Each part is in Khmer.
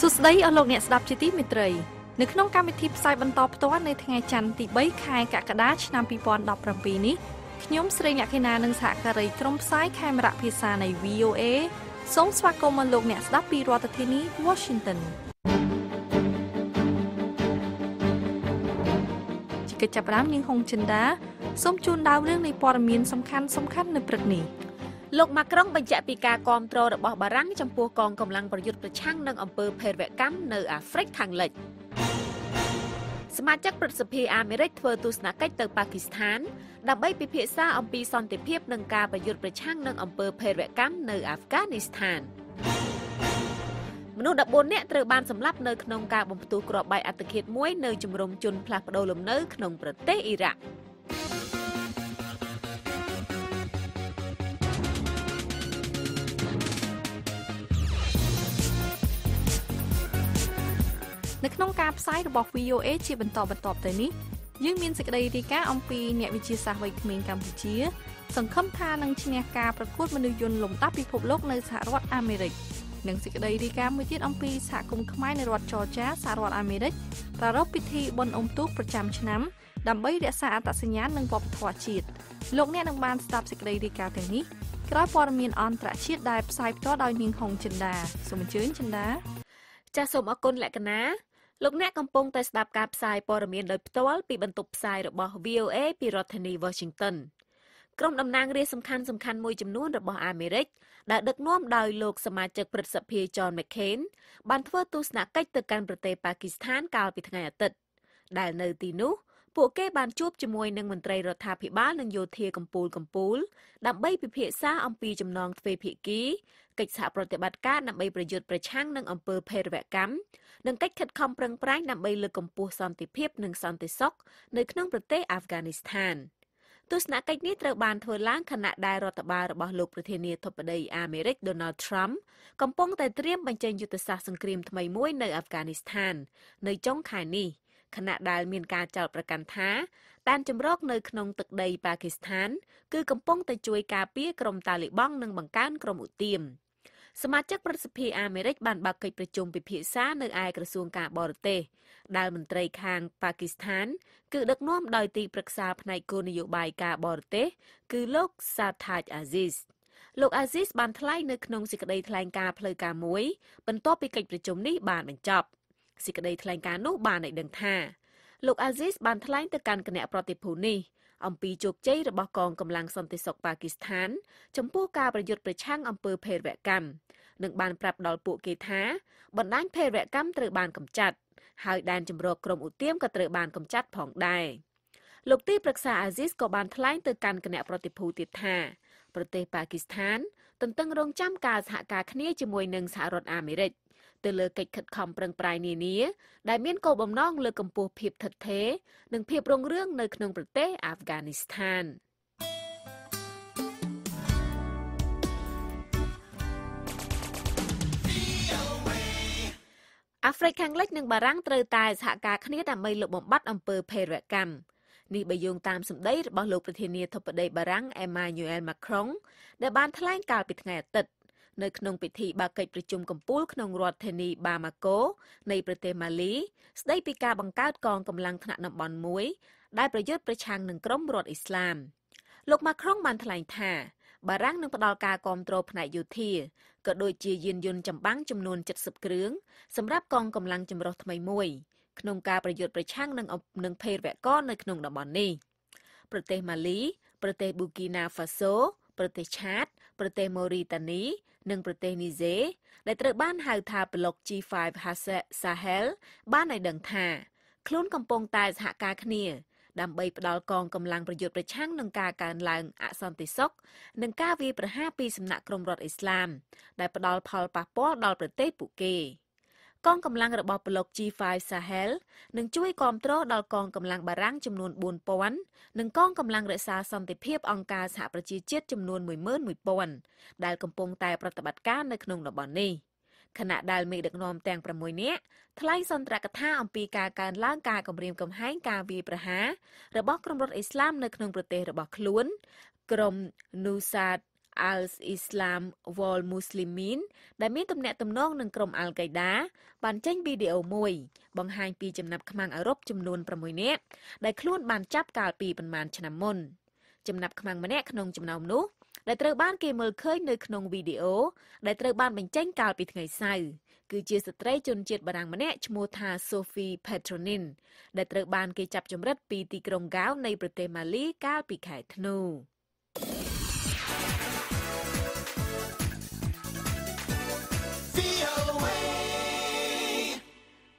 សួស្តីអស់លោកអ្នកស្ដាប់ជាទីមេត្រីនៅក្នុងកម្មវិធីផ្សាយបន្តផ្ទាល់នៅថ្ងៃច័ន្ទទី3ខែកក្កដាឆ្នាំ2017នេះខ្ញុំស្រីអ្នកខេណានិងសហការីក្រុមផ្សាយខេមរៈភាសានៃ VOA សូមស្វាគមន៍មកលោកអ្នកស្ដាប់ពីរដ្ឋធានី Washington ជាកិច្ចចាប់ផ្ដើមនាងហុងចិនដាសូមជូនដើមរឿងនៃព័ត៌មានសំខាន់សំខាន់នៅព្រឹកនេះលោកម៉ាក្រុងបញ្ជាក់ពីការគាំទ្ររបស់ បារាំងចំពោះកងកម្លាំងប្រយុទ្ធប្រឆាំងនឹងអំពើភេរវកម្មនៅអាហ្វ្រិកខាងលិចសមាជិកព្រឹទ្ធសភាអាមេរិកធ្វើទស្សនកិច្ចទៅប៉ាគីស្ថានដើម្បីពិភាក្សាអំពីសន្តិភាពនិងការប្រយុទ្ធប្រឆាំងនឹងអំពើភេរវកម្មនៅអាហ្វហ្គានីស្ថានមនុស្ស14នាក់ត្រូវបានសម្លាប់នៅក្នុងការបំផ្ទុះគ្រាប់បែកអត្តឃាតមួយនៅជំរំ ជនផ្លាស់ប្ដូរលំនៅ ក្នុងប្រទេសអ៊ីរ៉ាក់នៅក្នុងការផ្សាយរបស់ VOA ជាបន្តបន្ទាប់ទៅនេះយើងមានសេចក្តីរាយការណ៍អំពីអ្នកវិទ្យាសាស្ត្រវ័យក្មេងកម្ពុជា សង្ឃឹមថានឹងឈ្នះការប្រកួតមនុស្សយន្តលំដាប់ពិភពលោកនៅសហរដ្ឋអាមេរិក និងសេចក្តីរាយការណ៍មួយទៀតអំពីសហគមន៍ខ្មែរនៅរដ្ឋចរចាសហរដ្ឋអាមេរិកប្រារព្ធពិធីបុណ្យអុំទូកប្រចាំឆ្នាំដើម្បីរក្សាអត្តសញ្ញាណនិងវប្បធម៌ជាតិលោកអ្នកនឹងបានស្ដាប់សេចក្តីរាយការណ៍ទាំងនេះក្រោយព័ត៌មានអន្តរជាតិដែលផ្សាយផ្ទាល់ដោយនាងហុងចិនដាសូមអញ្ជើញចិនដាចាសសូមអរគុណលក្ខណាលោកអ្នកកំពុងតែស្ដាប់ការផ្សាយព័ត៌មានដោយផ្ទាល់ពីបន្ទប់ផ្សាយរបស់ VOA ពីរដ្ឋធានី Washington ក្រុមតំណាងរាស្ត្រសំខាន់សំខាន់មួយចំនួនរបស់អាមេរិកដែលដឹកនាំដោយលោកសមាជិកព្រឹទ្ធសភា John McCain បានធ្វើទស្សនកិច្ចទៅកាន់ប្រទេសប៉ាគីស្ថានកាលពីថ្ងៃអាទិត្យដែលនៅទីនោះពួកគេបានជួបជាមួយនឹងមន្ត្រីរដ្ឋាភិបាលនិងយោធាកម្ពូលកម្ពូលដើម្បីពិភាក្សាអំពីចំណងទ្វេភាគីកិច្ចសហប្រតិបត្តិការដើម្បីប្រយុទ្ធប្រឆាំងនឹងអំពើភេរវកម្មនិងកិច្ចខិតខំប្រឹងប្រែងដើម្បីលើកកម្ពស់សន្តិភាពនិងសន្តិសុខនៅក្នុងប្រទេសអាហ្វហ្គានីស្ថាន ទស្សនកិច្ចនេះត្រូវបានធ្វើឡើងខណៈដែលរដ្ឋបាលរបស់លោកប្រធានាធិបតីអាមេរិក Donald Trump កំពុងតែត្រៀមបញ្ចេញយុទ្ធសាស្ត្រសង្គ្រាមថ្មីមួយនៅអាហ្វហ្គានីស្ថាន នៅចុងខែនេះខណៈដែលមាន ការចោទប្រកាន់ថាដែនជម្រកនៅក្នុងទឹកដីប៉ាគីស្ថានគឺកំពុងតែជួយការពារក្រុមតាលីបង់និងបង្កើនក្រុមឧទាម។សមាជិកប្រសិទ្ធិអាមេរិកបានបើកកិច្ចប្រជុំពិភាក្សានៅឯក្រសួងការបរទេស ដែលមន្ត្រីខាងប៉ាគីស្ថាន គឺដឹកនាំដោយទីប្រឹក្សាផ្នែកគោលនយោបាយការបរទេសគឺលោកសាថាជអាស៊ីសលោកអាស៊ីសបានថ្លែងនៅក្នុងសេចក្តីថ្លែងការណ៍ផ្លូវការមួយបន្ទាប់ពីកិច្ចប្រជុំនេះបានបញ្ចប់សេចក្តីថ្លែងការណ៍នោះបានឲ្យដឹងថាលោកអាស៊ីសបានថ្លែងទៅកាន់គណៈប្រតិភូនេះអំពីជោគជ័យរបស់កងកម្លាំងសន្តិសុខប៉ាគីស្ថាន ចំពោះការប្រយុទ្ធប្រឆាំងអំពើភេរវកម្មនិងបានប្រាប់ដល់ពួកគេថាបណ្ដាញភេរវកម្មត្រូវបានកម្ចាត់ហើយដែនជំរកក្រមឧទាមក៏ត្រូវបានកម្ចាត់ផងដែរលោកទីប្រឹក្សាអាស៊ីសក៏បាន ថ្លែងទៅកាន់គណៈប្រតិភូទៀតថាប្រទេសប៉ាគីស្ថានទន្ទឹងរង់ចាំការសហការគ្នាជាមួយនឹងសហរដ្ឋអាមេរិកទៅលើកិច្ចខិតខំប្រឹងប្រែងនានា ដែលមានគោលបំណងលើកកម្ពស់ភាពថិតថេរនិងភាពរុងរឿងនៅក្នុងប្រទេសអាហ្វហ្គានីស្ថាន។អាហ្វ្រិកខាងលិចនិងបារាំងត្រូវតែសហការគ្នាដើម្បីលុបបំបាត់អំពើភេរវកម្មនេះបើយោងតាមសម្ដីរបស់លោកប្រធានាធិបតីបារាំងអេម៉ាញូអែលម៉ាក្រុងដែលបានថ្លែងកាលពីថ្ងៃអាទិត្យនៅក្នុងពិធីបើកកិច្ចប្រជុំកំពូល ក្នុងរដ្ឋធានីបាម៉ាកូនៃប្រទេសម៉ាលី ស្ដីពីការបង្កើតកងកម្លាំងថ្នាក់តំបន់មួយដែលប្រយុទ្ធប្រឆាំងនឹងក្រុមរដ្ឋអ៊ីស្លាម លោកម៉ាក្រុងបានថ្លែងថាបារាំងនឹងផ្ដល់ការគ្រប់គ្រងផ្នែកយោធាក៏ដូចជាយានយន្តចម្បាំងចំនួន70គ្រឿងសម្រាប់កងកម្លាំងចម្រុះថ្មីមួយក្នុងការប្រយុទ្ធប្រឆាំងនឹងនឹងភេរវកនៅក្នុងតំបន់នេះប្រទេសម៉ាលី ប្រទេសប៊ូគីណាហ្វាសូ ប្រទេសឆាត ប្រទេសម៉ូរីតានី និងប្រទេសនីហ្សេដែលត្រូវបានហៅថាប្លុក G5 Sahel បានឲ្យដឹងថាខ្លួនកំពុងតែសហការគ្នាដើម្បីផ្ដល់កងកម្លាំងប្រយុទ្ធប្រឆាំងនឹងការកើនឡើងអសន្តិសុខនិងការវាយប្រហារពីសំណាក់ក្រុមរដ្ឋអ៊ីស្លាមដែលផ្ដល់ផលប៉ះពាល់ដល់ប្រទេសពួកគេកងកម្លាំងរបស់ប្លុក G5 Sahel នឹងជួយគ្រប់គ្រងដល់កងកម្លាំងបារាំងចំនួន4000និងកងកម្លាំងរក្សាសន្តិភាពអង្គការសហប្រជាជាតិចំនួន11000ដែលកំពុងតែប្រតិបត្តិការនៅក្នុងតំបន់នេះ។ខណៈដែលមេដឹកនាំទាំង6នាក់ថ្លែងសន្ទរកថា អំពីការកើនឡើងការគំរាមកំហែងការវាយប្រហាររបស់ក្រុមរដ្ឋអ៊ីស្លាម នៅក្នុងប្រទេសរបស់ខ្លួន ក្រុម Nusat al-Islam Wal Muslimin ដែលមានទំនាក់ទំនងនឹងក្រុម Al-Qaeda បានចេញវីដេអូមួយបង្ហាញពីចំណាប់ខ្មាំងអឺរ៉ុបចំនួន6នាក់ដែលខ្លួនបានចាប់កាលពីប្រមាណឆ្នាំមុនចំណាប់ខ្មាំងម្នាក់ក្នុងចំណោមនោះដែលត្រូវបានគេមើលឃើញនៅក្នុងវីដេអូដែលត្រូវបានបញ្ចេញកាលពីថ្ងៃសៅរ៍គឺជាស្ត្រីជនជាតិបារាំងម្នាក់ឈ្មោះថា Sophie Petronin ដែលត្រូវបាន គេចាប់ចម្រិតពីទីក្រុងកាវនៃ ប្រទេសម៉ាលីកាលពីខែធ្នូ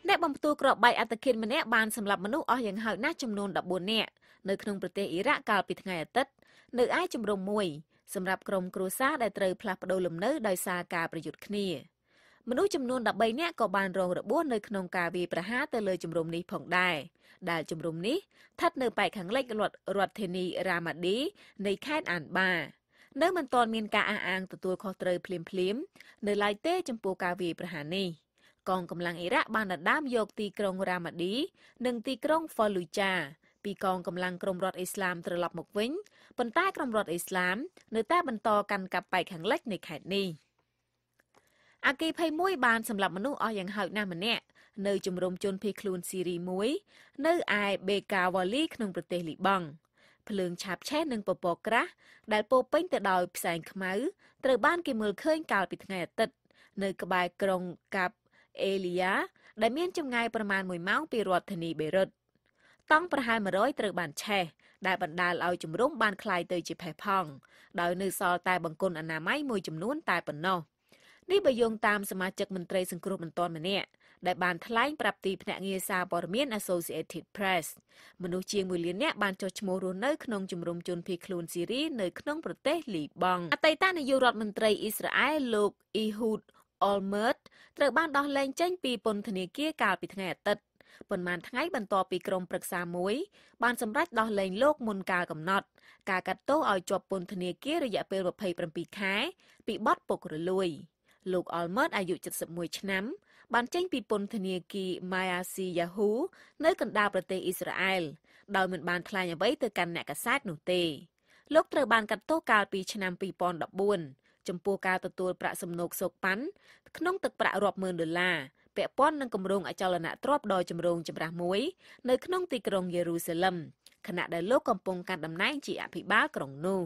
អ្នកបំផ្ទុះក្របបែកអត្តឃានម្នាក់បានសម្លាប់មនុស្សអស់យ៉ាងហោចណាស់ចំនួន14នាក់នៅក្នុងប្រទេសអ៊ីរ៉ាក់កាលពីថ្ងៃអាទិត្យនៅឯជំរំមួយសម្រាប់ក្រុមគ្រួសារដែលត្រូវផ្លាស់ប្តូរលំនៅដោយសារការប្រយុទ្ធគ្នាមនុស្សចំនួន13នាក់ក៏បានរងរបួសនៅក្នុងការវាយប្រហារទៅលើជំរំនេះផងដែរដែលជំរំនេះស្ថិតនៅប៉ែកខាងលិចរដ្ឋធានីរ៉ាម៉ាឌីនៃខេត្តអានបា នៅមិនទាន់មានការអះអាងទទួលខុសត្រូវភ្លាមៗនៅឡើយទេ ចំពោះការវាយប្រហារនេះកងកម្លាំងអ៊ីរ៉ាក់បានដណ្ដើមយកទីក្រុងរ៉ាម៉ាឌីនិងទីក្រុងហ្វលូចាពីកងកម្លាំងក្រមរដ្ឋអ៊ីស្លាមត្រឡប់មកវិញប៉ុន្តែក្រមរដ្ឋអ៊ីស្លាមនៅតែបន្តកាន់កាប់បែកខាងលិចនៃខេត្តនេះអគីភ័យមួយបាន សម្លាប់មនុស្សអស់យ៉ាងហោចណាស់ម្នាក់នៅជំរំជនភៀសខ្លួនស៊ីរីមួយនៅឯបេកាវ៉ាលីក្នុងប្រទេសលីបង់ភ្លើងឆាបឆេះនិងពពកក្រាស់ដែលពោពេញទៅដោយផ្សែងខ្មៅត្រូវបានគេមើលឃើញកាលពីថ្ងៃអាទិត្យនៅក្បែរក្រុងកាប់អេលីយ៉ាដែលមានចម្ងាយប្រមាណ1ម៉ោងពីរដ្ឋធានីបេរុត។តង់ប្រហែល100ត្រូវបានឆេះដែលបណ្ដាលឲ្យជំរំបានคลายទៅជាផេះផង់ដោយនៅសល់តែបង្គន់អនាម័យមួយចំនួន តែប៉ុណ្ណោះនេះបើយោងតាមសមាជិកមន្ត្រីសង្គ្រោះបន្ទាន់ម្នាក់ដែលបានថ្លែងប្រាប់ទីភ្នាក់ងារសារព័ត៌មាន Associated Press មនុស្សជាង1លាននាក់បានចុះឈ្មោះរស់នៅក្នុងជំរំជនភៀសខ្លួនស៊ីរីនៅក្នុងប្រទេសលីបង់អតីតនាយករដ្ឋមន្ត្រីអ៊ីស្រាអែលលោក Ehud Olmert ត្រូវបានដោះលែងចេញពីពន្ធនាគារកាលពីថ្ងៃអាទិត្យប៉ុន្មានថ្ងៃបន្ទាប់ពីក្រុមប្រឹក្សាមួយបានសម្រេចដោះលែងលោកមុនកាលកំណត់ការកាត់ទោសឲ្យជាប់ពន្ធនាគាររយៈពេល27ខែពីបទពុករលួយ លោកអលម៉ឺតអាយុ71ឆ្នាំបានចេញពីពន្ធនាគារ Mayasi Yahoo នៅកណ្ដាលប្រទេសអ៊ីស្រាអែលដោយមិនបានថ្លែងអ្វីទៅកាន់អ្នកកាសែតនោះទេលោកត្រូវបានកាត់ទោសកាលពីឆ្នាំ2014ចំពោះការទទួលប្រាក់សំណូកសោកប៉ាន់ក្នុងទឹកប្រាក់រាប់ម៉ឺនដុល្លារពាក់ព័ន្ធនឹងគម្រោងអចលនទ្រព្យដ៏ចម្រូងចម្រាសមួយនៅក្នុងទីក្រុងយេរូសាឡិមខណៈដែលលោកកំពុងកាន់តំណែងជាអភិបាលក្រុងនោះ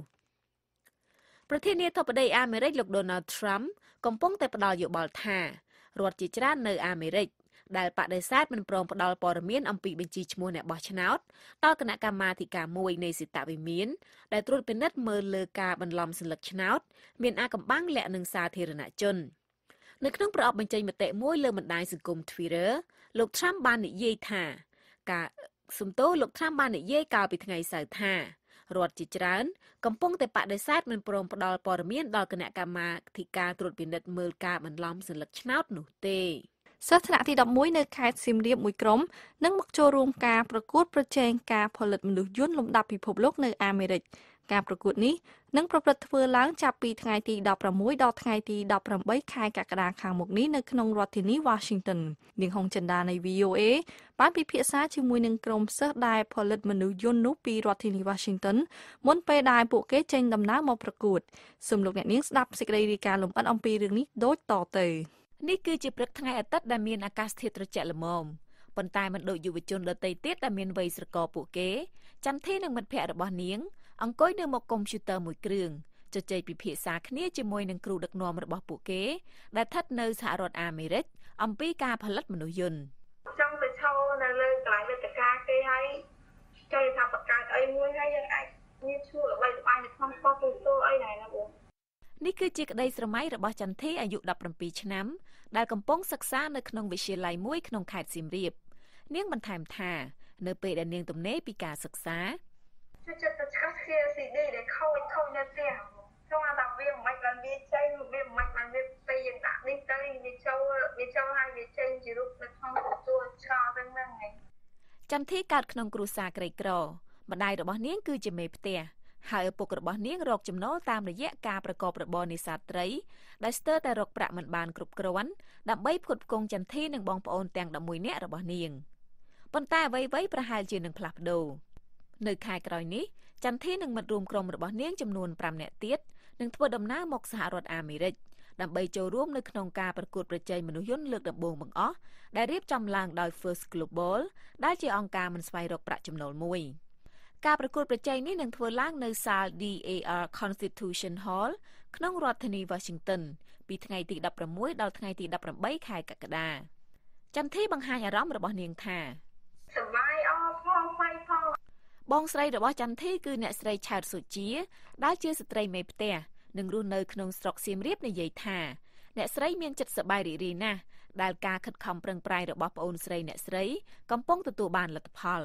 ប្រធានាធិបតីអាមេរិកលោក Donald Trump កំពុងតែផ្ដល់យោបល់ថារដ្ឋជាច្រើននៅអាមេរិកដែលបដិសេធមិនព្រមផ្ដល់ព័ត៌មានអំពីបញ្ជីឈ្មោះអ្នកបោះឆ្នោតដល់គណៈកម្មាធិការមួយនៃសិតវិមាន ដែលត្រួតពិនិត្យមើលលើការបន្លំសញ្ញាឆ្នោត មានអាកំបាំងលាក់នឹងសាធារណជន។នៅក្នុងប្រអប់បញ្ចេញមតិមួយលើបណ្ដាញសង្គម Twitter លោក Trump បាននិយាយថាការសំទោសលោក Trump បាននិយាយកាលពីថ្ងៃសៅរ៍ថារដ្ឋជាច្រើន កំពុងតែបដិសេធមិនព្រមផ្ដល់ព័ត៌មានដល់គណៈកម្មាធិការត្រួតពិនិត្យមើលការបន្លំសញ្ញាឆ្នោតនោះទេសិស្សថ្នាក់ទី11នៅខេត្តសៀមរាបមួយក្រុមនឹងមកចូលរួមការប្រកួតប្រជែងការផលិតមនុស្សយន្តលំដាប់ពិភពលោកនៅអាមេរិកការប្រកួតនេះនឹងប្រព្រឹត្តធ្វើឡើងចាប់ពីថ្ងៃទី16ដល់ថ្ងៃទី18ខែកក្កដាខាងមុខនេះនៅក្នុងរដ្ឋធានី Washington នាងហុងចិនដានៃ VOA បានពិភាក្សាជាមួយនឹងក្រុមសិស្សដែលផលិតមនុស្សយន្តនោះពីរដ្ឋធានី Washington មុនពេលដែលពួកគេចេញដំណើរមកប្រកួតសូមលោកអ្នកនាងស្ដាប់សេចក្តីរាយការណ៍លម្អិតអំពីរឿងនេះដូចតទៅនេះគឺជាព្រឹកថ្ងៃអាទិត្យដែលមានអាកាសធាតុត្រជាក់ល្មមប៉ុន្តែមិនដូចយុវជនដទៃទៀតដែលមានវ័យស្រករពួកគេចន្ទធីនិងមិត្តភ័ក្តិរបស់នាងអង្គុយនៅមុខកុំព្យូទ័រមួយគ្រឿងជជែកពិភាក្សាគ្នាជាមួយនឹងគ្រូដឹកនាំរបស់ពួកគេដែលស្ថិតនៅសហរដ្ឋអាមេរិកអំពីការផលិតមនុស្សយន្តចង់ទៅឈរនៅលើកន្លែងលទ្ធការគេហើយចង់ថាបង្កើតអីមួយហើយយើងអាចមានឈ្មោះល្បីល្បាញនៅក្នុងប៉ុស្តិ៍ទូទៅអីដែរណាបងនេះគឺជាក្តីស្រមៃរបស់ចន្ទធីអាយុ17ឆ្នាំដែលកំពុងសិក្សានៅក្នុងវិទ្យាល័យមួយក្នុងខេត្តសៀមរាបនាងបន្ថែមថា នៅពេលដែលនាងទំនេរពីការសិក្សាចិត្តទៅឆ្កជា CD ដែលខូចខូចនៅផ្ទះខ្ញុំថាវាមិនបានវាចេញវាមិនបានវាពីយើងដាក់នេះទៅវាចូលវាចូលហើយវាចេញជារូបនៅក្នុងទទួលឆ្លងទាំងហ្នឹងឯងចន្ទធីកើតក្នុងគ្រួសារក្រីក្រ ម្ដាយរបស់នាងគឺជាមេផ្ទះ ហើយឪពុករបស់នាងរកចំណូលតាមរយៈការប្រកបរបរនេសាទត្រីដែលស្ទើរតែរកប្រាក់មិនបានគ្រប់គ្រាន់ដើម្បីផ្គត់ផ្គង់ចន្ទធីនិងបងប្អូនទាំង11នាក់របស់នាងប៉ុន្តែអ្វីៗប្រហែលជានឹងផ្លាស់ប្ដូរនៅខែក្រោយនេះចន្ទធីនិងមិត្តរួមក្រុមរបស់នាងចំនួន5នាក់ទៀតនឹងធ្វើដំណើរមកសហរដ្ឋអាមេរិកដើម្បីចូលរួមនៅក្នុងការប្រកួតប្រជែងមនុស្សយន្តលើកដំបូងបង្អស់ដែលរៀបចំឡើងដោយ First Global ដែលជាអង្គការមិនស្វែងរកប្រាក់ចំណូលមួយ ការប្រកួតប្រជែងនេះនឹងធ្វើឡើងនៅសាល DAR Constitution Hall ក្នុងរដ្ឋធានី Washington ពីថ្ងៃទី16ដល់ថ្ងៃទី18ខែកក្កដាចន្ទធីបង្ហាញអារម្មណ៍របស់នាងថាសប្បាយបងស្រីរបស់ចន្ទធីគឺអ្នកស្រីឆើតសុជាដែលជា ស្ត្រីមេផ្ទះនិងរស់នៅ ក្នុងស្រុកសៀមរាបនិយាយថាអ្នកស្រីមានចិត្តសប្បាយរីករាយណាស់ដែលការខិតខំប្រឹងប្រែងរបស់ប្អូនស្រីអ្នកស្រីកំពុងទទួលបានលទ្ធផល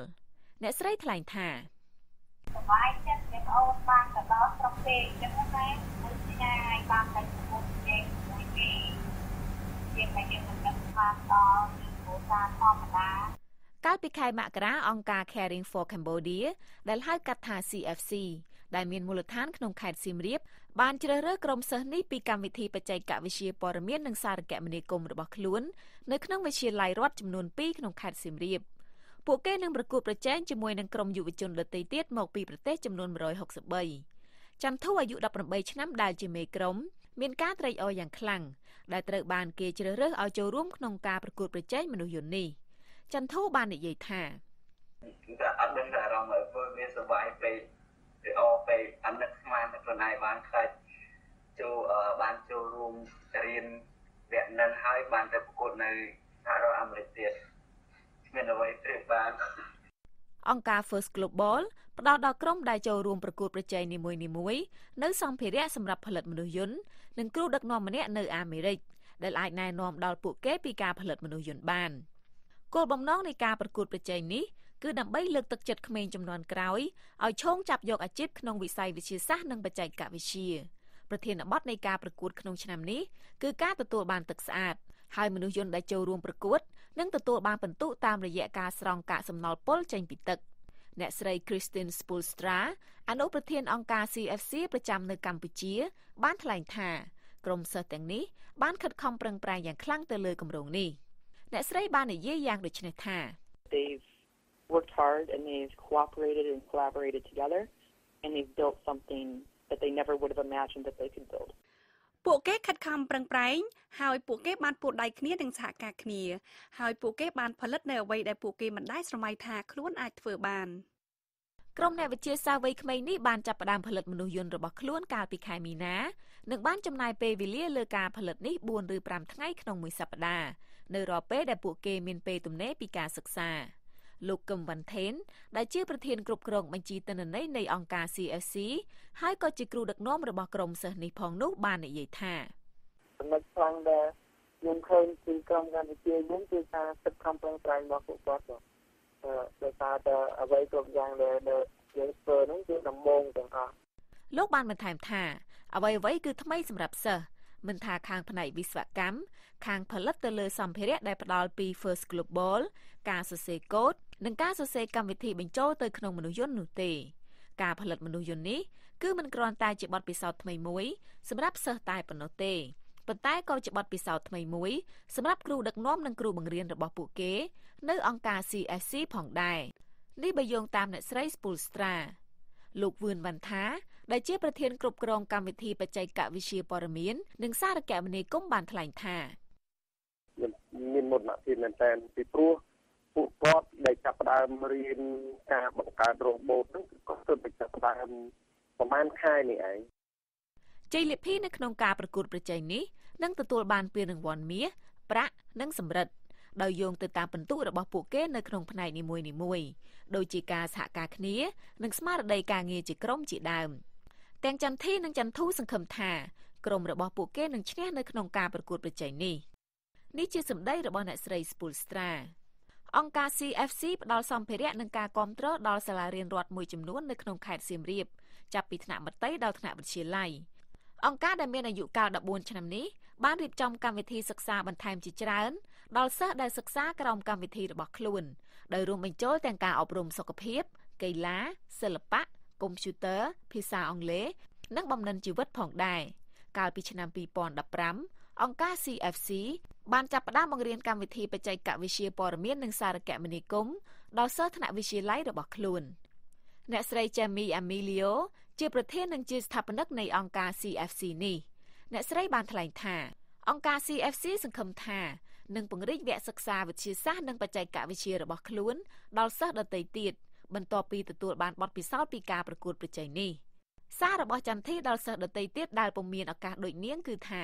អ្នកស្រីថ្លែងថាសប្បាយចិត្តដែលប្អូនបានទៅដល់ស្រុកគេអញ្ចឹងណាមួយថ្ងៃបានតែជាមួយគេមួយគេជាតែយើងមិនដឹងថាដល់ពីគ្រួសារធម្មតាកាលពីខែមករាអង្គការ Caring for Cambodia ដែលហៅកាត់ថា CFC ដែលមានមូលដ្ឋានក្នុងខេត្តសៀមរាប បានជ្រើសរើសក្រុមសិស្សនេះពីកម្មវិធីបច្ចេកវិទ្យាព័ត៌មាននិងសារគមនាគមន៍របស់ខ្លួននៅក្នុងវិទ្យាល័យរដ្ឋចំនួន2ក្នុងខេត្តសៀមរាបពួកគេនឹងប្រកួតប្រជែងជាមួយនឹងក្រុមយុវជនដទៃទៀតមក ពីប្រទេសចំនួន163ចន្ទធូអាយុ18ឆ្នាំដែលជាមេក្រុម មានការត្រេកអរយ៉ាងខ្លាំងដែលត្រូវបាន គេជ្រើសរើសឲ្យចូលរួមក្នុងការប្រកួតប្រជែងមនុស្សយន្តនេះ។ចន្ទធូបាននិយាយថាតែអត់ដឹងអារម្មណ៍ឲ្យវាសុវ័យពេកវាអពេកអានឹកស្មានខ្លួនឯងបានខ្លាចចូលបានចូលរួមរៀនវគ្គនឹងហើយបានទៅប្រកួតនៅសហរដ្ឋអាមេរិកទៀតគ្មានអ្វីប្រៀបបានអង្គការ First Global ផ្ដល់ដល់ក្រុមដែលចូលរួមប្រកួតប្រជែងនីមួយៗនៅសម្ភារៈសម្រាប់ផលិតមនុស្សយន្តនិងគ្រូដឹកនាំម្នាក់នៅអាមេរិកដែលអាចណែនាំដល់ពួកគេពីការផលិតមនុស្សយន្តបាន។គោលបំណងនៃការប្រកួតប្រជែងនេះគឺដើម្បីលើកទឹកចិត្តក្មេងចំនួនក្រោយឲ្យឈោងចាប់យកអាជីពក្នុងវិស័យវិទ្យាសាស្ត្រនិងបច្ចេកវិទ្យាប្រធានបទនៃការប្រកួតក្នុងឆ្នាំនេះគឺការទទួលបានទឹកស្អាតហើយមនុស្សយន្តដែលចូលរួមប្រកួតនឹងទទួលបានពិន្ទុតាមរយៈការស្រង់កាកសំណល់ពុលចេញពីទឹកអ្នកស្រី Christine Spoolstra អនុប្រធានអង្គការ CFC ប្រចាំនៅកម្ពុជា បានថ្លែងថាក្រុមសិស្សទាំងនេះបានខិតខំប្រឹងប្រែងយ៉ាងខ្លាំងទៅលើគម្រោងនេះ។អ្នកស្រីបាននិយាយយ៉ាងដូចនេះថា They've worked hard and they've cooperated and collaborated together and they've built something that they never would have imagined that they could build ពួកគេខិតខំប្រឹងប្រែងហើយ ពួកគេបានពួតដៃគ្នានិងសហការគ្នា ហើយពួកគេបានផលិតនៅអ្វីដែលពួកគេមិនដែលស្រមៃថាខ្លួនអាចធ្វើបានក្រុមអ្នកវិទ្យាសាស្ត្រវ័យក្មេងនេះបានចាប់ផ្ដើមផលិតមនុស្សយន្តរបស់ខ្លួនកាលពីខែមីនានិងបានចំណាយពេលវេលាលើការផលិតនេះ4ឬ5ថ្ងៃក្នុងមួយសប្ដាហ៍នៅរាល់ពេលដែលពួកគេមានពេលទំនេរពីការសិក្សាលោកកឹមវ៉ាន់ថេនដែលជាប្រធានគ្រប់គ្រងបញ្ជីទិន្នន័យនៃអង្គការ CFC ហើយក៏ជាគ្រូដឹកនាំរបស់ក្រុមសិស្សនេះផងនោះបាននិយាយថាចំណុចខ្លាំងដែលខ្ញុំឃើញពីក្រុមកម្ពុជាយើងគឺការសិក្សាប្រឹងប្រែងរបស់ពួកគាត់បាទដោយសារតែអ្វីគ្រប់យ៉ាងដែលយើងធ្វើនោះគឺដំបូងទាំងអស់លោកបានបន្ថែមថាអ្វីអ្វីគឺថ្មីសម្រាប់សិស្សមិនថាខាងផ្នែកវិស្វកម្មខាង ផលិតទៅលើសម្ភារៈដែលផ្ដល់ពី First Global ការសរសេរកូដនិងការសរសេរកម្មវិធីបញ្ចូលទៅក្នុងមនុស្សយន្តនោះទេ ការផលិតមនុស្សយន្តនេះគឺមិនគ្រាន់តែជាបទពិសោធន៍ថ្មីមួយ សម្រាប់សិស្សតែប៉ុណ្ណោះទេប៉ុន្តែក៏ជាបទពិសោធន៍ថ្មីមួយសម្រាប់គ្រូដឹកនាំនិង គ្រូបង្រៀនរបស់ពួកគេនៅអង្គការ CSC ផងដែរនេះបើយោងតាមអ្នកស្រី Spulstra លោកវឿនវណ្ណថាដែលជាប្រធានគ្រប់គ្រងកម្មវិធីបច្ចេកវិទ្យាព័ត៌មាននិងសារគមនាគមន៍បានថ្លែងថាមានមុតនភាពមែនតើពីព្រោះពួកគាត់ដែលចាប់ផ្ដើមរៀនការបង្កើតរ៉ូបូតហ្នឹងគឺគាត់ទើបតែចាប់ផ្ដើមប្រហែលខែនេះឯងជ័យលិភីនៅក្នុងការប្រកួតប្រជែងនេះនឹងទទួលបានពានរង្វាន់មាសប្រាក់និងសំរឹទ្ធដោយយោងទៅតាមពិន្ទុរបស់ពួកគេ នៅក្នុងផ្នែកនីមួយៗដូចជាការសហការគ្នានិងស្មារតីការងារជាក្រុមជាដើមទាំងចន្ទធីនិងចន្ទធូសង្ឃឹមថាក្រុមរបស់ពួកគេនឹងឈ្នះនៅក្នុងការប្រកួតប្រជែងនេះនេះជា សម្ដីរបស់អ្នកស្រីស្ពូលស្ត្រាអង្គការ CFC ផ្ដល់សម្ភារៈនិងការគាំទ្រដល់សាលារៀនរដ្ឋមួយចំនួននៅក្នុងខេត្តសៀមរាបចាប់ពីថ្នាក់មត្តេយ្យដល់ថ្នាក់វិទ្យាល័យអង្គការដែលមានអាយុកាល14ឆ្នាំនេះបានរៀបចំកម្មវិធីសិក្សាបន្ថែមជាច្រើនដល់សិស្សដែលសិក្សាក្រោមកម្មវិធីរបស់ខ្លួនដោយរួមបញ្ចូលទាំងការអប់រំសុខភាព កីឡាសិល្បៈកុំព្យូទ័រភាសាអង់គ្លេសនិងបំណិនជីវិតផងដែរកាលពីឆ្នាំ2015អង្គការ CFC បានចាប់ផ្ដើមបង្រៀនកម្មវិធីបច្ចេកវិទ្យាព័ត៌មាននិងសារគមនាគមន៍ដល់សិស្សថ្នាក់វិទ្យាល័យរបស់ខ្លួនអ្នកស្រី Jamie Amelio ជាប្រធាននិងជាស្ថាបនិកនៃអង្គការ CFC នេះអ្នកស្រីបានថ្លែងថាអង្គការ CFC សង្ឃឹមថានិងពង្រីកវគ្គសិក្សាវិទ្យាសាស្ត្រនិងបច្ចេកវិទ្យារបស់ខ្លួនដល់សិស្សដទៃទៀតបន្ទាប់ពីទទួលបានបទពិសោធន៍ពីការប្រកួតប្រជែងនេះសាររបស់ចន្ទធីដល់សិស្សដទៃទៀតដែលពុំមានឱកាសដូចនាងគឺថា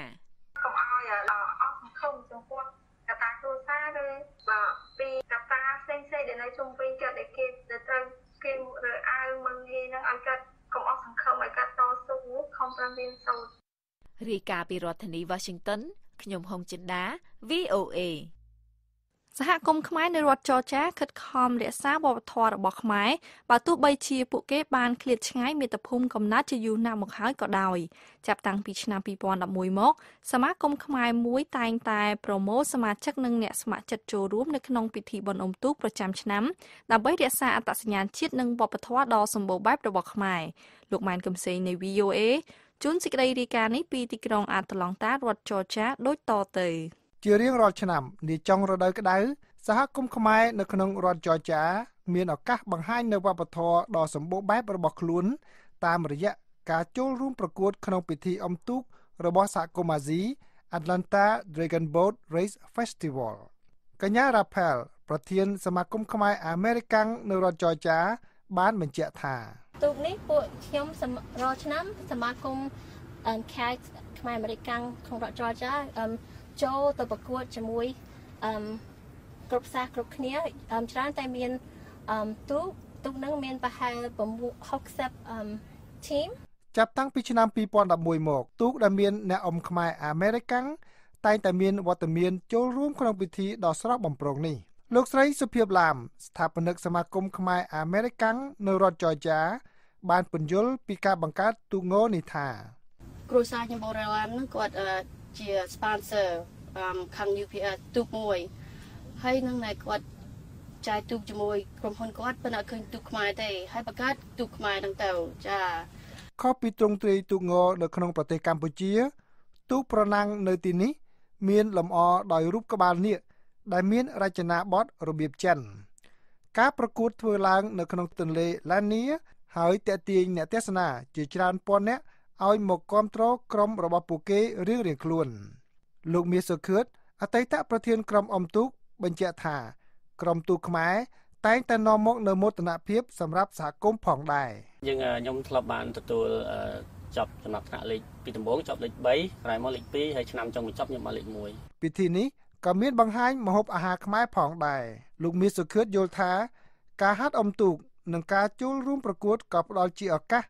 កុំឲ្យដល់អស់ខំចំពោះកតាគ្រួសារឬបើពីកតាផ្សេងៗដែលនៅជុំវិញចិត្តដែលគេទៅត្រូវគេរើអើងមកងាយនឹងឲ្យកាត់កុំអស់សង្ឃឹមឲ្យកាត់តស៊ូខំប្រឹងរៀនសូត្ររាយការណ៍ពីរដ្ឋធានី Washington ខ្ញុំហុងចិនដា VOA សហគមន៍ខ្មែរនៅរដ្ឋចរចាខិតខំរក្សាវប្បធម៌របស់ខ្មែរបើទោះបីជាពួកគេបានឃ្លាតឆ្ងាយមាតុភូមិកំណត់ជាយូរណាស់មកហើយក៏ដោយចាប់តាំងពីឆ្នាំ2011មក សមាគមខ្មែរមួយតែងតែប្រមូលសមាជិកនិងអ្នកស្ម័គ្រចិត្តចូលរួមនៅក្នុងពិធីបុណ្យអុំទូកប្រចាំឆ្នាំដើម្បីរក្សាអត្តសញ្ញាណជាតិនិងវប្បធម៌ដ៏សម្បូរបែបរបស់ខ្មែរលោកម៉ែនកំសែងនៃ VOA ជួនសេចក្តីរាយការណ៍នេះពីទីក្រុងអាតឡង់តារដ្ឋចរចាដូចតទៅជារៀងរាល់ឆ្នាំនាចុងរដូវក្តៅសហគមន៍ខ្មែរនៅក្នុងរដ្ឋ Georgia មានឱកាសបង្ហាញនៅវប្បធម៌ដ៏សម្បូរបែបរបស់ខ្លួន តាមរយៈការចូលរួមប្រកួតក្នុងពិធីអុំទូករបស់សហគមន៍អាស៊ី Atlanta Dragon Boat Race Festival កញ្ញា Raphael ប្រធាន សមាគមខ្មែរអាមេរិកាំងនៅរដ្ឋ Georgia បានបញ្ជាក់ថា ទូកនេះពួកខ្ញុំរាល់ឆ្នាំសមាគម Kite ខ្មែរអាមេរិកាំងក្នុងរដ្ឋ Georgia ចូលទៅប្រកួតជាមួយអឹមគ្រប់សាសគ្រប់គ្នាអឹមច្រើនតែមានអឹមទូកទូកនឹងមាន ប្រហែល60អឹម team ចាប់តាំងពីឆ្នាំ2011មកទូកដែលមានអ្នកអ៊ំខ្មែរអាមេរិកាំងតែងតែមានវត្តមានចូលរួមក្នុងពិធីដ៏ស្រស់បំព្រងនេះលោកស្រីសុភាពឡាម ស្ថាបនិកសមាគមខ្មែរអាមេរិកាំងនៅរដ្ឋចរចាបានពន្យល់ពីការបង្កើតទូកងនេះថាគ្រូសាស្ត្រខ្ញុំបូរ៉ាឡានគាត់ជា sponsor ខាង UPS ទូកមួយហើយនឹងណែគាត់ចាយទូកជាមួយក្រុមហ៊ុនគាត់ប៉ុន្តែអត់ឃើញទូកខ្មែរទេ ហើយបង្កើតទូកខ្មែរហ្នឹងទៅចាខុសពីទ្រង់ទ្រាយទូកងនៅក្នុងប្រទេសកម្ពុជា ទូកប្រណាំងនៅទីនេះ មានលម្អដោយរូបក្បាលនាគដែលមានរចនាបថរបៀបចិន ការប្រកួតធ្វើឡើង នៅក្នុងទន្លេឡានីហើយតេទៀងអ្នកទេសនាជាច្រើនពាន់នាក់ឲ្យមកគ្រប់គ្រងក្រុមរបស់ពួកគេរៀងៗខ្លួនលោកមាសសុខឿតអតីតប្រធាន ក្រុមអំទូកបញ្ជាក់ថា ក្រុមទូកខ្មែរ តែងតែនាំមក នៅមោទនភាពសម្រាប់សហគមន៍ផងដែរយើងខ្ញុំធ្លាប់បានទទួលចប់ចំណាត់ថ្នាក់លេខពីដំបូងចប់លេខ3ក្រោយមកលេខ2ហើយឆ្នាំចុងបញ្ចប់ខ្ញុំមកលេខ1ពិធីនេះក៏មានបង្ហាញម្ហូបអាហារខ្មែរផងដែរលោកមាសសុខឿតយល់ថាការហាត់អំទូកនិងការចូលរួមប្រកួតក៏ផ្ដល់ជាឱកាស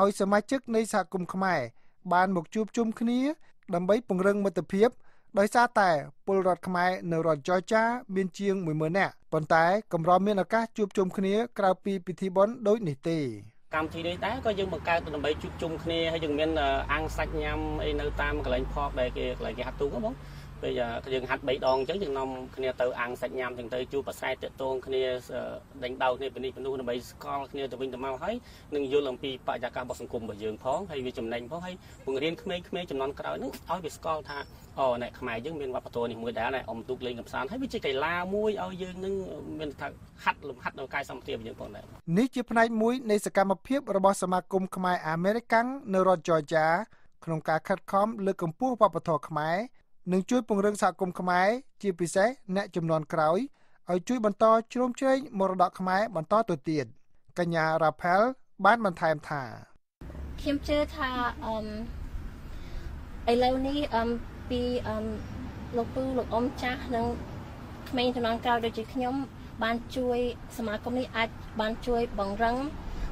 ឲ្យសមាជិកនៃសហគមន៍ខ្មែរបានមកជួបជុំគ្នា ដើម្បីពង្រឹងមិត្តភាព ដោយសារតែពលរដ្ឋខ្មែរនៅរដ្ឋចរចាមានជាង10000នាក់ប៉ុន្តែកម្រមានឱកាសជួបជុំគ្នាក្រៅពីពិធីបុណ្យដូចនេះទេកម្មវិធីនេះដែរក៏យើងបង្កើតដើម្បីជួបជុំគ្នាហើយយើងមានអាំងសាច់ញ៉ាំអីនៅតាមកន្លែងផកដែលគេកន្លែងគេហាត់ទូកហ្នឹងបងពេលយើងហាត់3ដងអញ្ចឹងយើងនាំគ្នាទៅអាំងសាច់ញ៉ាំទាំងទៅជួបប្រសែតតងគ្នាដេញដោគ្នាពីនេះពីនោះដើម្បីស្គាល់គ្នាទៅវិញទៅមកហើយនឹងយល់អំពីបរិយាកាសរបស់សង្គមរបស់យើងផងហើយវាចំណេញផងហើយពង្រៀនក្មេងៗចំនួនក្រោយនឹងឲ្យវាស្គាល់ថាអូអ្នកខ្មែរយើងមានវប្បធម៌នេះមួយដែរណាអមទូកលេងកំសាន្តហើយវាជាកីឡាមួយឲ្យយើងនឹងមានថាហាត់លំហាត់នៅកាយសម្បទារបស់យើងផងដែរនេះជាផ្នែកមួយនៃសកម្មភាពរបស់សមាគមខ្មែរអាមេរិកាំងនៅរដ្ឋ Georgia ក្នុងការខិតខំលើកកម្ពស់វប្បធម៌ខ្មែរនិងជួយពង្រឹងសហគមន៍ខ្មែរជាពិសេសអ្នកចំនួនក្រោយឲ្យជួយ បន្តជ្រោមជ្រែងមរតកខ្មែរបន្តទៅទៀតកញ្ញារ៉ាផែលបានបន្ថែមថាខ្ញុំជឿថាអឹមឥឡូវនេះអឹមពីអឹមលោកពូលោកអ៊ំចាស់និងក្មេងជំនាន់ក្រោយដូចជាខ្ញុំ បានជួយ សមាគមនេះអាចបានជួយបង្រឹង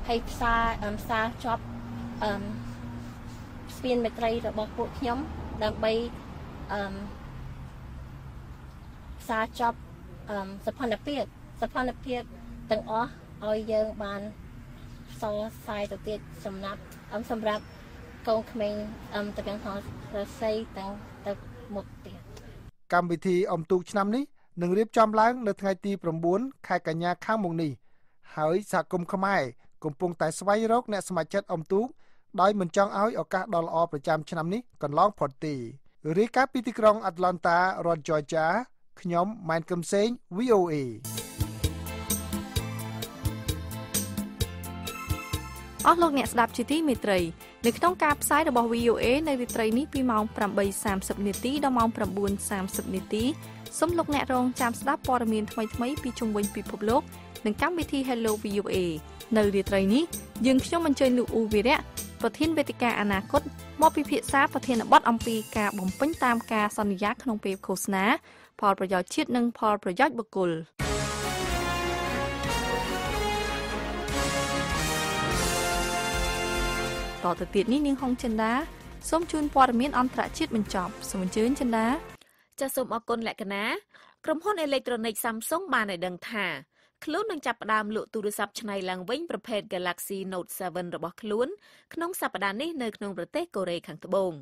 ហើយផ្សារអឹមផ្សារជាប់អឹមស្ពានមេត្រី របស់ពួកខ្ញុំដើម្បីអឺផ្សារចប់អឺសភនភាពសភនភាពទាំងអស់ឲ្យយើងបានសរសាយទៅទៀតសម្រាប់អំសម្រាប់កូនក្មេងអឹមទាំងផងរស័យទាំងទៅមុខទៀតកម្មវិធីអំទូកឆ្នាំនេះនឹងរៀបចំឡើង នៅថ្ងៃទី9ខែកញ្ញាខាងមុខនេះហើយសហគមន៍ខ្មែរកំពុងតែស្វែងរកអ្នកសមាជិកអំទូកដោយមិនចង់ឲ្យឱកាសដ៏ល្អប្រចាំឆ្នាំនេះកន្លងផុតទេរាយការណ៍ពីទីក្រុង Atlanta រដ្ឋ Georgia ខ្ញុំម៉ែនកឹមសេង VOA អស់លោកអ្នកស្ដាប់ជាទីមេត្រីនៅក្នុងការផ្សាយរបស់ VOA នៅរាត្រីនេះពីម៉ោង8:30នាទីដល់ម៉ោង9:30នាទីសូមលោកអ្នករងចាំស្ដាប់ព័ត៌មានថ្មីៗពីជុំវិញពិភពលោកនឹងកម្មវិធី Hello VOA នៅរាត្រីនេះយើងខ្ញុំអញ្ជើញលោកអ៊ូវីរៈប្រធានវេទិកាអនាគតមកពិភាក្សាប្រធានបទអំពីការបំពេញតាមការសន្យាក្នុងពេលឃោសនាផលប្រយោជន៍ជាតិនិងផលប្រយោជន៍បុគ្គលតទៅទៀតនេះនាងហុងចិនដាសូមជូនព័ត៌មានអន្តរជាតិបញ្ចប់សូមអញ្ជើញចិនដាចាសសូមអរគុណលក្ខណាក្រុមហ៊ុនអេលិចត្រូនិក Samsung បានឲ្យដឹងថាខ្លួននឹងចាប់ផ្ដើមលក់ទូរស័ព្ទឆ្នៃឡើងវិញប្រភេទ Galaxy Note 7 របស់ខ្លួនក្នុងសប្តាហ៍នេះនៅក្នុងប្រទេសកូរ៉េខាងត្បូង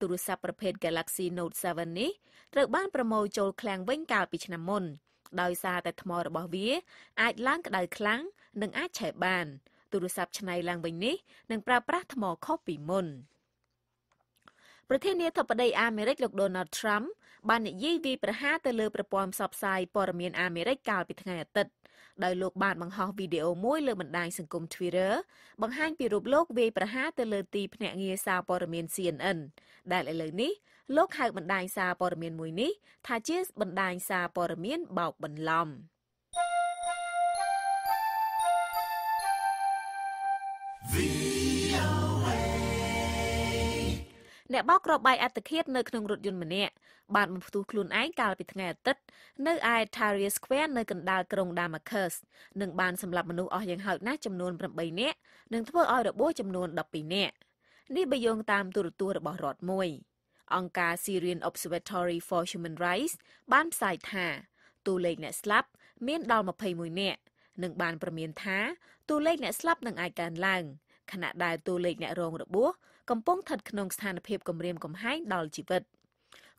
ទូរស័ព្ទប្រភេទ Galaxy Note 7នេះត្រូវបានប្រមូលចូលឃ្លាំងវិញកាលពីឆ្នាំមុនដោយសារតែថ្មរបស់វាអាចឡើងក្តៅខ្លាំងនិងអាចឆេះបាន ទូរស័ព្ទឆ្នៃឡើងវិញនេះនឹងប្រើប្រាស់ថ្មខុសពីមុនប្រធានាធិបតីអាមេរិកលោក Donald Trump បាននិយាយវាយប្រហារទៅលើប្រព័ន្ធផ្សព្វផ្សាយព័ត៌មានអាមេរិកកាលពីថ្ងៃអាទិត្យដោយលោកបានបង្ហោះវីដេអូមួយលើបណ្ដាញសង្គម Twitter បង្ហាញពីរូបលោកវាយប្រហារទៅលើទីភ្នាក់ងារសារព័ត៌មាន CNN ដែលឥឡូវនេះលោកហៅបណ្ដាញសារព័ត៌មានមួយនេះថាជាបណ្ដាញសារព័ត៌មានបោកបន្លំ The អ្នកបោកគ្រាប់បែកអត្តឃាតនៅក្នុងរថយន្តម្នាក់បានបំផ្ទុះខ្លួនឯងកាលពីថ្ងៃអាទិត្យនៅឯ Tahrir Square នៅកណ្ដាលក្រុង Damascus និងបានសម្លាប់មនុស្សអស់យ៉ាងហោចណាស់ចំនួន8នាក់និងធ្វើឲ្យរបួសចំនួន12នាក់នេះបើយោងតាមទូរទស្សន៍របស់រដ្ឋមួយអង្គការ Syrian Observatory for Human Rights បានផ្សាយថាតួលេខអ្នកស្លាប់មានដល់21នាក់និងបានព្រមានថាតួលេខអ្នកស្លាប់នឹងអាចកើនឡើងខណៈដែលតួលេខអ្នករងរបួសកំពុងស្ថិតក្នុងស្ថានភាពគំរាមកំហែងដល់ជីវិត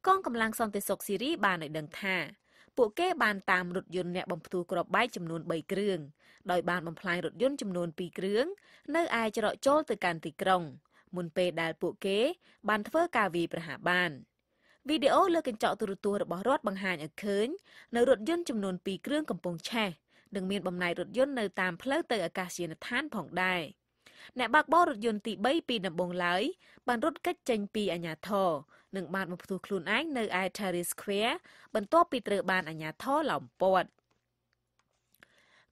កងកម្លាំងសន្តិសុខស៊ីរីបានឲ្យដឹងថាពួកគេបានតាមរថយន្តអ្នកបំផ្ទុះគ្រាប់បែកចំនួន3គ្រឿងដោយបានបំផ្លាញរថយន្តចំនួន2គ្រឿងនៅឯច្រកចូលទៅកាន់ទីក្រុង មុនពេលដែលពួកគេ បានធ្វើការវាយប្រហារបានវីដេអូលើកញ្ចក់ទូរទស្សន៍របស់រដ្ឋបង្ហាញឲ្យឃើញនៅរថយន្តចំនួន2គ្រឿងកំពុងឆេះនិងមានបំណែករថយន្តនៅតាមផ្លូវទៅអាកាសយានដ្ឋានផងដែរ។អ្នកបើកបររថយន្តទី3ពីដំបងឡើយបានរត់គេចចេញពីអាជ្ញាធរនិងបានមកផ្ទុះខ្លួនឯងនៅឯ Terry Square បន្ទាប់ពីត្រូវបានអាជ្ញាធរឡោមព័ទ្ធ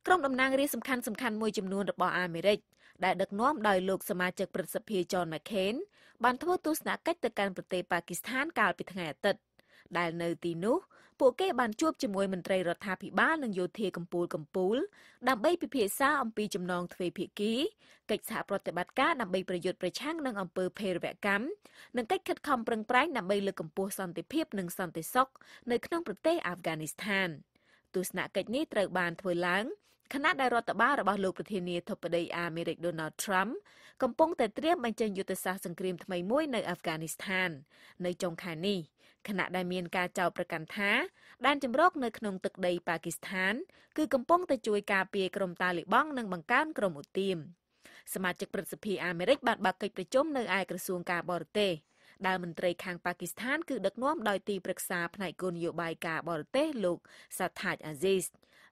ក្រុមតំណាងរាស្ត្រសំខាន់សំខាន់មួយចំនួនរបស់អាមេរិកដែលដឹកនាំដោយលោកសមាជិកព្រឹទ្ធសភា John McCain បានធ្វើទស្សនកិច្ចទៅកាន់ប្រទេសប៉ាគីស្ថានកាលពីថ្ងៃអាទិត្យដែលនៅទីនោះពួកគេបានជួបជាមួយមន្ត្រីរដ្ឋាភិបាលនិងយោធាកម្ពូលកម្ពូលដើម្បីពិភាក្សាអំពីចំណងទ្វេភាគីកិច្ចសហប្រតិបត្តិការដើម្បីប្រយុទ្ធប្រឆាំងនឹងអំពើភេរវកម្មនិងកិច្ចខិតខំប្រឹងប្រែងដើម្បីលើកកម្ពស់សន្តិភាពនិងសន្តិសុខនៅក្នុងប្រទេសអាហ្វហ្គានីស្ថាន ទស្សនកិច្ចនេះត្រូវបានធ្វើឡើងខណៈដែលរដ្ឋបាលរបស់លោកប្រធានាធិបតីអាមេរិក Donald Trump កំពុងតែត្រៀមបញ្ចេញយុទ្ធសាស្ត្រសង្គ្រាមថ្មីមួយនៅអាហ្វហ្គានីស្ថាននៅចុងខែនេះ។ខណៈដែលមានការចោទប្រកាន់ថាដែនជម្រកនៅក្នុងទឹកដីប៉ាគីស្ថានគឺកំពុងតែជួយការពារក្រុមតាលីបង់និងបង្កើនក្រុមឧទាមសមាជិកព្រឹទ្ធសភាអាមេរិកបានបើកកិច្ចប្រជុំនៅឯក្រសួងការបរទេសដែលមន្ត្រីខាងប៉ាគីស្ថានគឺដឹកនាំដោយទីប្រឹក្សាផ្នែកគោលនយោបាយការបរទេសលោកសាថាចអាស៊ីស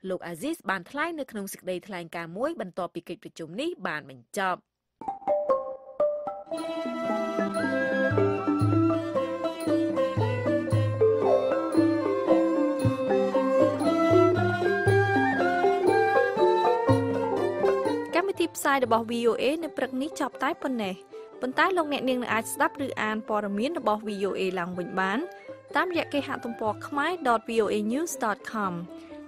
លោកអាស៊ីសបានថ្លែងនៅក្នុងសេចក្តីថ្លែងការណ៍មួយបន្ទាប់ពីកិច្ចប្រជុំនេះបានបញ្ចប់ thank you ផ្សាយរបស់ VOA នៅព្រឹកនេះចប់តែប៉ុណ្ណេះប៉ុន្តែលោកអ្នកនាងនឹងអាចស្ដាប់ឬអានព័ត៌មានរបស់ VOA ឡើងវិញបានតាមរយៈគេហទំព័រ khmae.voanews.com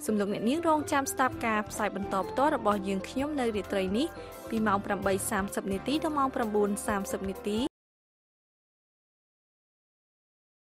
សូមលោកអ្នកនាងរងចាំស្ដាប់ការផ្សាយបន្តផ្ទាល់របស់យើងខ្ញុំនៅរាត្រីនេះ ពីម៉ោង8:30នាទីដល់ម៉ោង9:30នាទី